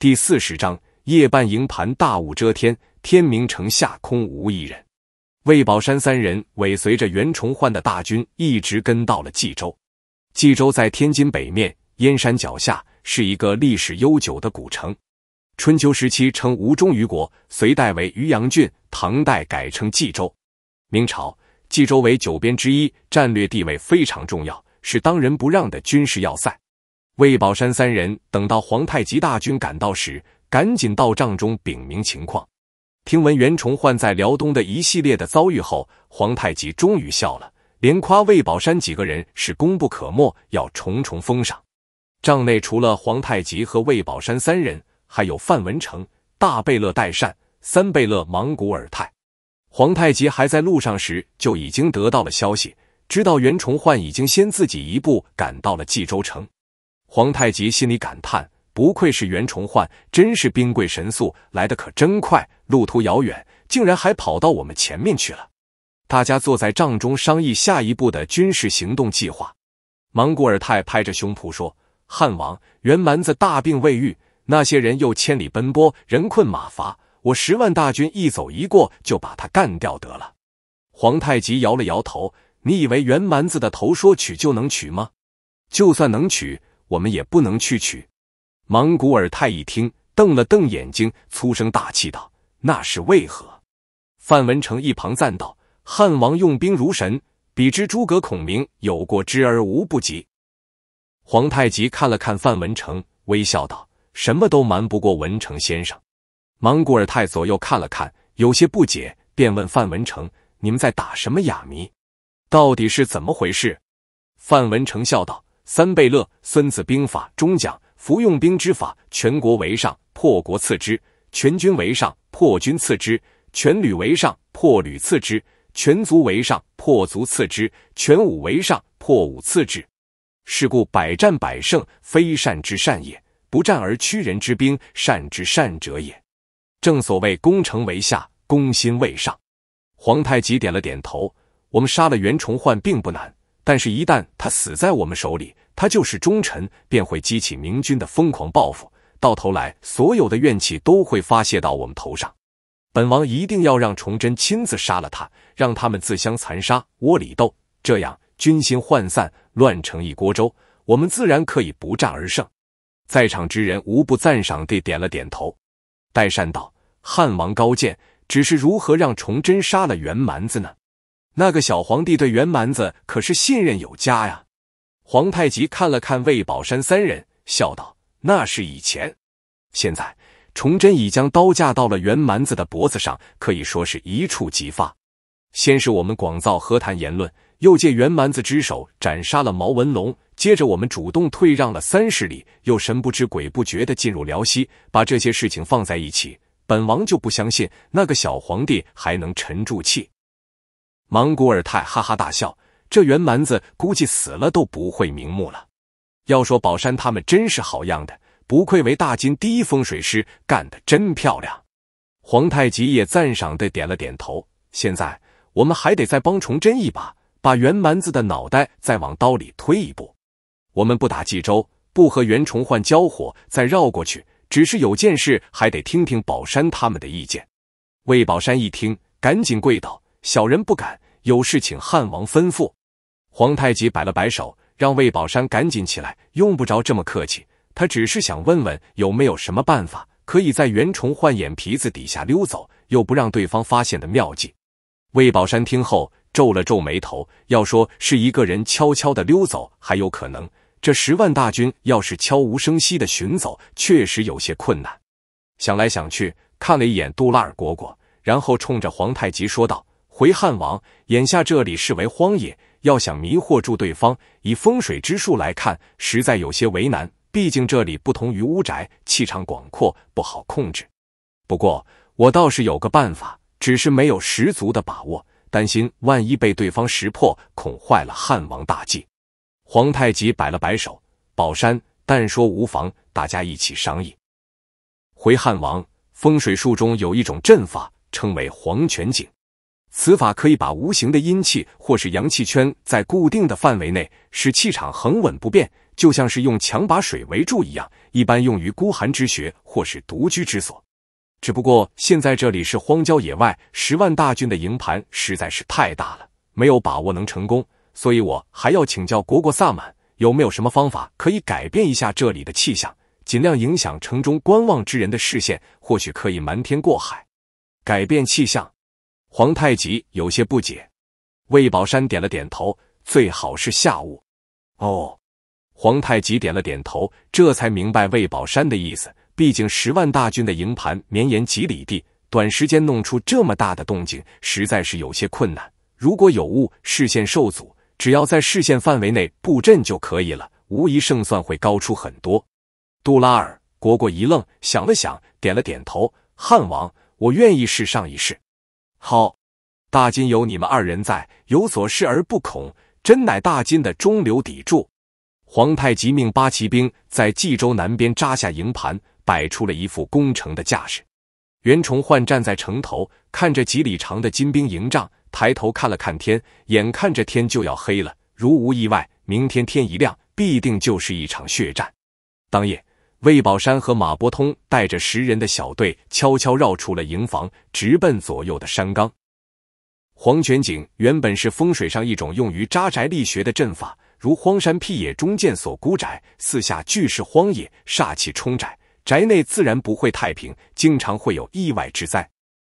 第四十章夜半营盘，大雾遮天。天明城下空无一人。魏宝山三人尾随着袁崇焕的大军，一直跟到了冀州。冀州在天津北面，燕山脚下，是一个历史悠久的古城。春秋时期称吴中于国，隋代为渔阳郡，唐代改称冀州。明朝，冀州为九边之一，战略地位非常重要，是当仁不让的军事要塞。魏宝山三人等到皇太极大军赶到时，赶紧到帐中禀明情况。听闻袁崇焕在辽东的一系列的遭遇后，皇太极终于笑了，连夸魏宝山几个人是功不可没，要重重封赏。帐内除了皇太极和魏宝山三人，还有范文成、大贝勒代善、三贝勒莽古尔泰。皇太极还在路上时就已经得到了消息，知道袁崇焕已经先自己一步赶到了冀州城。皇太极心里感叹：“不愧是袁崇焕，真是兵贵神速，来的可真快。路途遥远，竟然还跑到我们前面去了。”大家坐在帐中商议下一步的军事行动计划。蒙古尔泰拍着胸脯说：“汉王袁蛮子大病未愈，那些人又千里奔波，人困马乏。我十万大军一走一过，就把他干掉得了。”皇太极摇了摇头：“你以为袁蛮子的头说取就能取吗？就算能取。”我们也不能去取。蒙古尔泰一听，瞪了瞪眼睛，粗声大气道：“那是为何？”范文成一旁赞道：“汉王用兵如神，比之诸葛孔明有过之而无不及。”皇太极看了看范文成，微笑道：“什么都瞒不过文成先生。”蒙古尔泰左右看了看，有些不解，便问范文成：“你们在打什么哑谜？到底是怎么回事？”范文成笑道。三贝勒，《孙子兵法》中讲：“服用兵之法，全国为上，破国次之；全军为上，破军次之；全旅为上，破旅次之；全族为上，破族次之；全武为上，破武次之。”是故，百战百胜，非善之善也；不战而屈人之兵，善之善者也。正所谓攻城为下，攻心为上。皇太极点了点头：“我们杀了袁崇焕并不难，但是，一旦他死在我们手里。”他就是忠臣，便会激起明军的疯狂报复，到头来所有的怨气都会发泄到我们头上。本王一定要让崇祯亲自杀了他，让他们自相残杀、窝里斗，这样军心涣散，乱成一锅粥，我们自然可以不战而胜。在场之人无不赞赏地点了点头。代善道：“汉王高见，只是如何让崇祯杀了袁蛮子呢？那个小皇帝对袁蛮子可是信任有加呀。”皇太极看了看魏宝山三人，笑道：“那是以前，现在崇祯已将刀架到了袁蛮子的脖子上，可以说是一触即发。先是我们广造和谈言论，又借袁蛮子之手斩杀了毛文龙，接着我们主动退让了三十里，又神不知鬼不觉的进入辽西。把这些事情放在一起，本王就不相信那个小皇帝还能沉住气。”蒙古尔泰哈哈大笑。这袁蛮子估计死了都不会瞑目了。要说宝山他们真是好样的，不愧为大金第一风水师，干得真漂亮。皇太极也赞赏的点了点头。现在我们还得再帮崇祯一把，把袁蛮子的脑袋再往刀里推一步。我们不打冀州，不和袁崇焕交火，再绕过去。只是有件事还得听听宝山他们的意见。魏宝山一听，赶紧跪倒：“小人不敢，有事请汉王吩咐。”皇太极摆了摆手，让魏宝山赶紧起来，用不着这么客气。他只是想问问有没有什么办法，可以在袁崇焕眼皮子底下溜走，又不让对方发现的妙计。魏宝山听后皱了皱眉头，要说是一个人悄悄的溜走还有可能，这十万大军要是悄无声息的寻走，确实有些困难。想来想去，看了一眼杜拉尔国国，然后冲着皇太极说道：“回汉王，眼下这里是为荒野。”要想迷惑住对方，以风水之术来看，实在有些为难。毕竟这里不同于屋宅，气场广阔，不好控制。不过我倒是有个办法，只是没有十足的把握，担心万一被对方识破，恐坏了汉王大计。皇太极摆了摆手，宝山，但说无妨，大家一起商议。回汉王，风水术中有一种阵法，称为黄泉井。此法可以把无形的阴气或是阳气圈在固定的范围内，使气场恒稳不变，就像是用墙把水围住一样。一般用于孤寒之穴或是独居之所。只不过现在这里是荒郊野外，十万大军的营盘实在是太大了，没有把握能成功，所以我还要请教国国萨满，有没有什么方法可以改变一下这里的气象，尽量影响城中观望之人的视线，或许可以瞒天过海，改变气象。皇太极有些不解，魏宝山点了点头。最好是下午。哦，皇太极点了点头，这才明白魏宝山的意思。毕竟十万大军的营盘绵延几里地，短时间弄出这么大的动静，实在是有些困难。如果有雾，视线受阻，只要在视线范围内布阵就可以了，无疑胜算会高出很多。杜拉尔果国一愣，想了想，点了点头。汉王，我愿意试上一试。好，大金有你们二人在，有所恃而不恐，真乃大金的中流砥柱。皇太极命八旗兵在冀州南边扎下营盘，摆出了一副攻城的架势。袁崇焕站在城头，看着几里长的金兵营帐，抬头看了看天，眼看着天就要黑了。如无意外，明天天一亮，必定就是一场血战。当夜。魏宝山和马伯通带着十人的小队，悄悄绕出了营房，直奔左右的山岗。黄泉井原本是风水上一种用于扎宅立穴的阵法，如荒山僻野中见所孤宅，四下俱是荒野，煞气冲宅，宅内自然不会太平，经常会有意外之灾。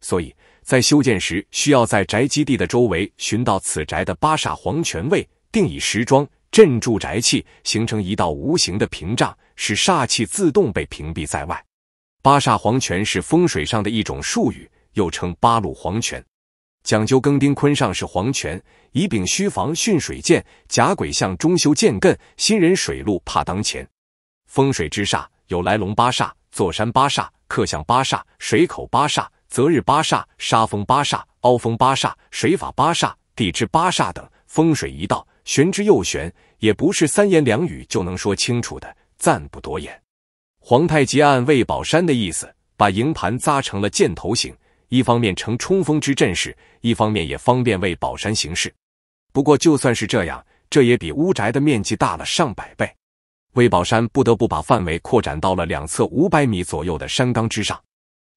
所以在修建时，需要在宅基地的周围寻到此宅的八煞黄泉位，定以时装，镇住宅气，形成一道无形的屏障，使煞气自动被屏蔽在外。八煞黄泉是风水上的一种术语，又称八路黄泉，讲究庚丁坤上是黄泉，乙丙戌房巽水剑，甲鬼向中修建艮，新人水路怕当前。风水之煞有来龙八煞、坐山八煞、克向八煞、水口八煞、择日八煞、沙峰八煞、凹峰八煞、水法八煞、地支八煞等。风水一道。玄之又玄，也不是三言两语就能说清楚的，暂不多言。皇太极按魏宝山的意思，把营盘扎成了箭头形，一方面呈冲锋之阵势，一方面也方便魏宝山行事。不过就算是这样，这也比乌宅的面积大了上百倍，魏宝山不得不把范围扩展到了两侧五百米左右的山岗之上。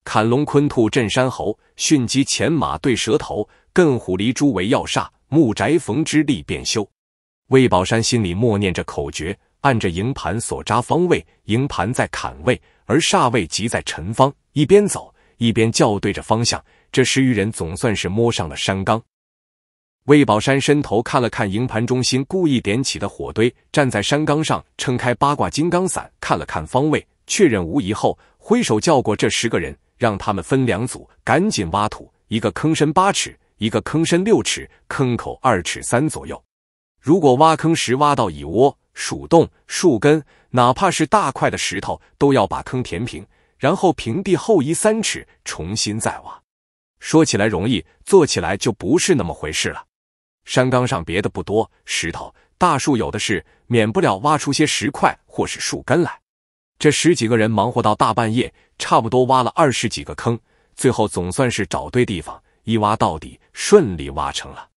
砍龙昆兔镇山猴，迅疾前马对蛇头，艮虎离珠为要煞，木宅逢之利便修。魏宝山心里默念着口诀，按着营盘所扎方位，营盘在坎位，而煞位即在辰方。一边走一边校对着方向，这十余人总算是摸上了山岗。魏宝山伸头看了看营盘中心故意点起的火堆，站在山岗上撑开八卦金刚伞，看了看方位，确认无疑后，挥手叫过这十个人，让他们分两组，赶紧挖土。一个坑深八尺，一个坑深六尺，坑口二尺三左右。如果挖坑时挖到蚁窝、鼠洞、树根，哪怕是大块的石头，都要把坑填平，然后平地后移三尺，重新再挖。说起来容易，做起来就不是那么回事了。山岗上别的不多，石头、大树有的是，免不了挖出些石块或是树根来。这十几个人忙活到大半夜，差不多挖了二十几个坑，最后总算是找对地方，一挖到底，顺利挖成了。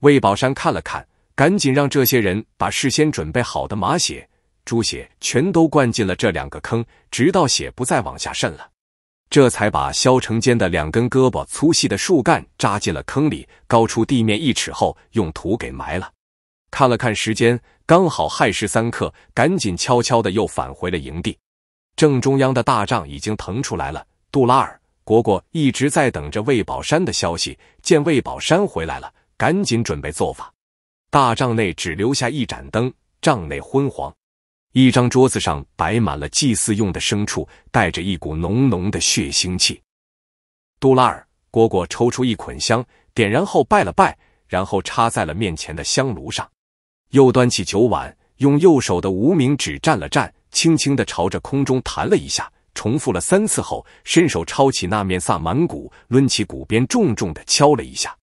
魏宝山看了看。赶紧让这些人把事先准备好的马血、猪血全都灌进了这两个坑，直到血不再往下渗了，这才把萧成坚的两根胳膊粗细的树干扎进了坑里，高出地面一尺后用土给埋了。看了看时间，刚好亥时三刻，赶紧悄悄的又返回了营地。正中央的大帐已经腾出来了。杜拉尔、果果一直在等着魏宝山的消息，见魏宝山回来了，赶紧准备做法。大帐内只留下一盏灯，帐内昏黄。一张桌子上摆满了祭祀用的牲畜，带着一股浓浓的血腥气。杜拉尔蝈蝈抽出一捆香，点燃后拜了拜，然后插在了面前的香炉上。又端起酒碗，用右手的无名指蘸了蘸，轻轻的朝着空中弹了一下，重复了三次后，伸手抄起那面萨满鼓，抡起鼓鞭，重重的敲了一下。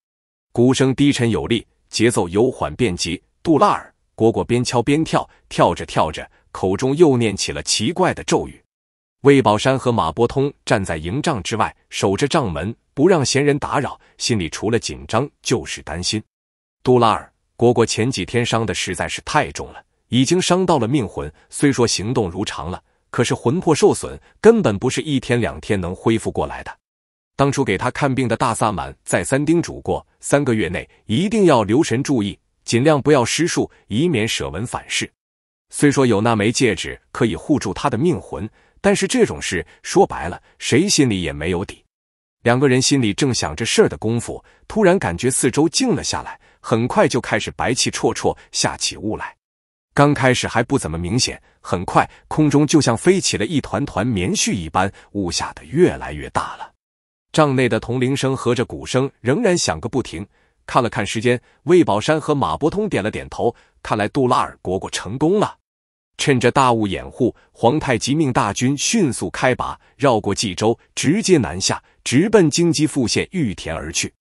鼓声低沉有力。节奏由缓变急，杜拉尔果果边敲边跳，跳着跳着，口中又念起了奇怪的咒语。魏宝山和马伯通站在营帐之外，守着帐门，不让闲人打扰，心里除了紧张就是担心。杜拉尔果果前几天伤的实在是太重了，已经伤到了命魂，虽说行动如常了，可是魂魄受损，根本不是一天两天能恢复过来的。当初给他看病的大萨满再三叮嘱过，三个月内一定要留神注意，尽量不要施术，以免舍文反噬。虽说有那枚戒指可以护住他的命魂，但是这种事说白了，谁心里也没有底。两个人心里正想着事儿的功夫，突然感觉四周静了下来，很快就开始白气绰绰，下起雾来。刚开始还不怎么明显，很快空中就像飞起了一团团棉絮一般，雾下的越来越大了。帐内的铜铃声和着鼓声仍然响个不停。看了看时间，魏宝山和马伯通点了点头。看来杜拉尔国国成功了。趁着大雾掩护，皇太极命大军迅速开拔，绕过冀州，直接南下，直奔京畿复县玉田而去。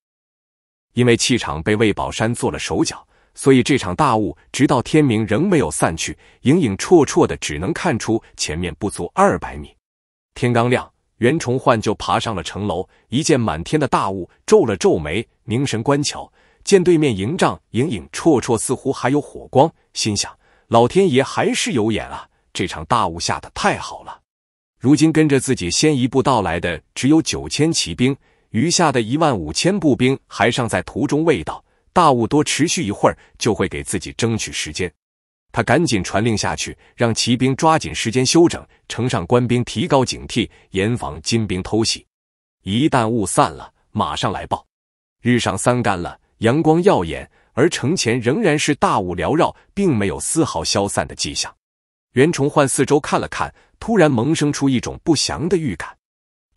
因为气场被魏宝山做了手脚，所以这场大雾直到天明仍没有散去，影影绰绰的只能看出前面不足二百米。天刚亮。袁崇焕就爬上了城楼，一见满天的大雾，皱了皱眉，凝神观瞧，见对面营帐影影绰绰，似乎还有火光，心想：老天爷还是有眼啊！这场大雾下的太好了。如今跟着自己先一步到来的只有九千骑兵，余下的一万五千步兵还尚在途中未到。大雾多持续一会儿，就会给自己争取时间。他赶紧传令下去，让骑兵抓紧时间休整，城上官兵提高警惕，严防金兵偷袭。一旦雾散了，马上来报。日上三竿了，阳光耀眼，而城前仍然是大雾缭绕，并没有丝毫消散的迹象。袁崇焕四周看了看，突然萌生出一种不祥的预感。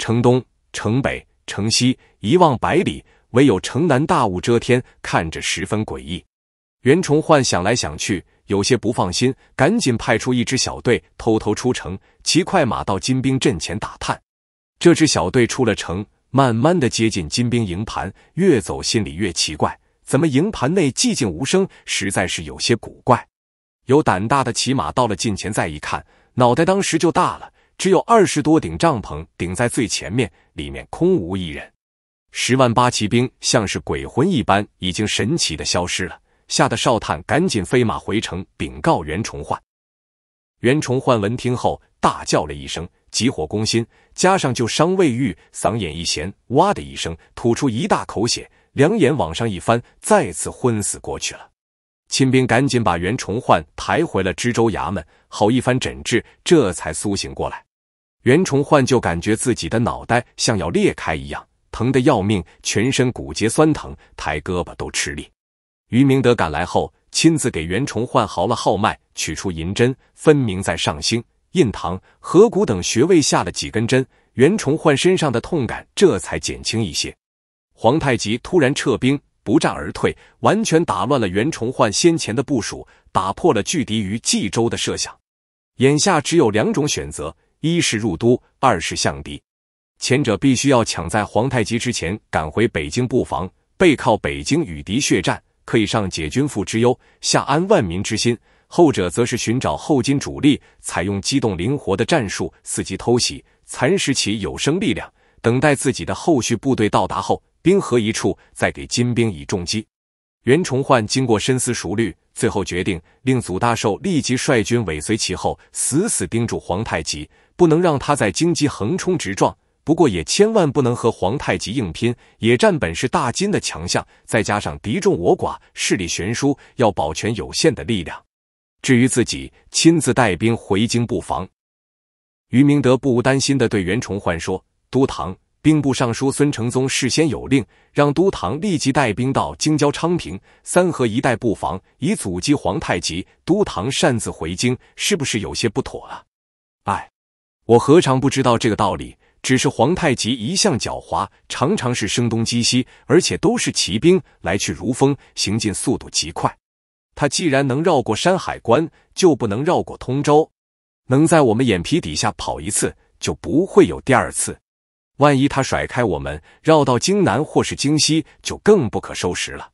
城东、城北、城西一望百里，唯有城南大雾遮天，看着十分诡异。袁崇焕想来想去。有些不放心，赶紧派出一支小队，偷偷出城，骑快马到金兵阵前打探。这支小队出了城，慢慢的接近金兵营盘，越走心里越奇怪，怎么营盘内寂静无声，实在是有些古怪。有胆大的骑马到了近前，再一看，脑袋当时就大了，只有二十多顶帐篷顶在最前面，里面空无一人。十万八骑兵像是鬼魂一般，已经神奇的消失了。吓得邵探赶紧飞马回城禀告袁崇焕。袁崇焕闻听后大叫了一声，急火攻心，加上旧伤未愈，嗓眼一弦，哇的一声吐出一大口血，两眼往上一翻，再次昏死过去了。亲兵赶紧把袁崇焕抬回了知州衙门，好一番诊治，这才苏醒过来。袁崇焕就感觉自己的脑袋像要裂开一样，疼得要命，全身骨节酸疼，抬胳膊都吃力。于明德赶来后，亲自给袁崇焕号了号脉，取出银针，分明在上星、印堂、颌骨等穴位下了几根针。袁崇焕身上的痛感这才减轻一些。皇太极突然撤兵，不战而退，完全打乱了袁崇焕先前的部署，打破了拒敌于冀州的设想。眼下只有两种选择：一是入都，二是向敌。前者必须要抢在皇太极之前赶回北京布防，背靠北京与敌血战。可以上解军父之忧，下安万民之心；后者则是寻找后金主力，采用机动灵活的战术，伺机偷袭，蚕食其有生力量，等待自己的后续部队到达后，兵合一处，再给金兵以重击。袁崇焕经过深思熟虑，最后决定令祖大寿立即率军尾随其后，死死盯住皇太极，不能让他在京畿横冲直撞。不过也千万不能和皇太极硬拼，野战本是大金的强项，再加上敌众我寡，势力悬殊，要保全有限的力量。至于自己亲自带兵回京布防，于明德不无担心的对袁崇焕说：“都堂，兵部尚书孙承宗事先有令，让都堂立即带兵到京郊昌平、三河一带布防，以阻击皇太极。都堂擅自回京，是不是有些不妥了？”哎，我何尝不知道这个道理。只是皇太极一向狡猾，常常是声东击西，而且都是骑兵，来去如风，行进速度极快。他既然能绕过山海关，就不能绕过通州；能在我们眼皮底下跑一次，就不会有第二次。万一他甩开我们，绕到京南或是京西，就更不可收拾了。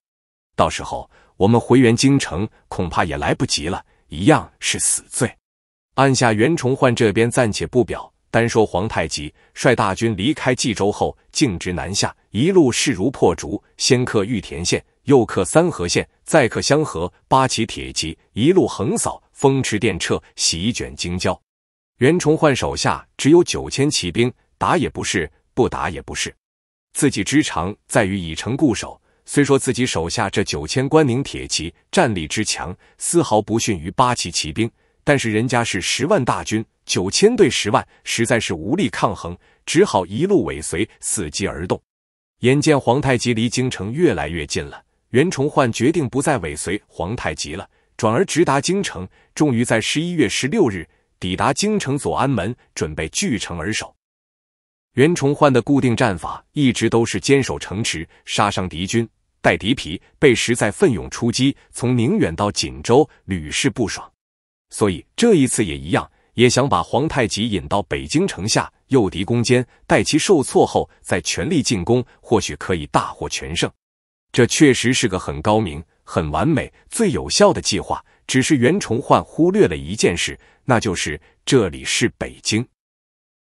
到时候我们回援京城，恐怕也来不及了，一样是死罪。按下袁崇焕这边暂且不表。单说皇太极率大军离开冀州后，径直南下，一路势如破竹，先克玉田县，又克三河县，再克香河。八旗铁骑一路横扫，风驰电掣，席卷京郊。袁崇焕手下只有九千骑兵，打也不是，不打也不是。自己之长在于已成固守，虽说自己手下这九千关宁铁骑战力之强，丝毫不逊于八旗骑兵，但是人家是十万大军。九千对十万，实在是无力抗衡，只好一路尾随，伺机而动。眼见皇太极离京城越来越近了，袁崇焕决定不再尾随皇太极了，转而直达京城。终于在十一月十六日抵达京城左安门，准备据城而守。袁崇焕的固定战法一直都是坚守城池，杀伤敌军，带敌疲被实在奋勇出击。从宁远到锦州，屡试不爽，所以这一次也一样。也想把皇太极引到北京城下，诱敌攻坚，待其受挫后，再全力进攻，或许可以大获全胜。这确实是个很高明、很完美、最有效的计划。只是袁崇焕忽略了一件事，那就是这里是北京。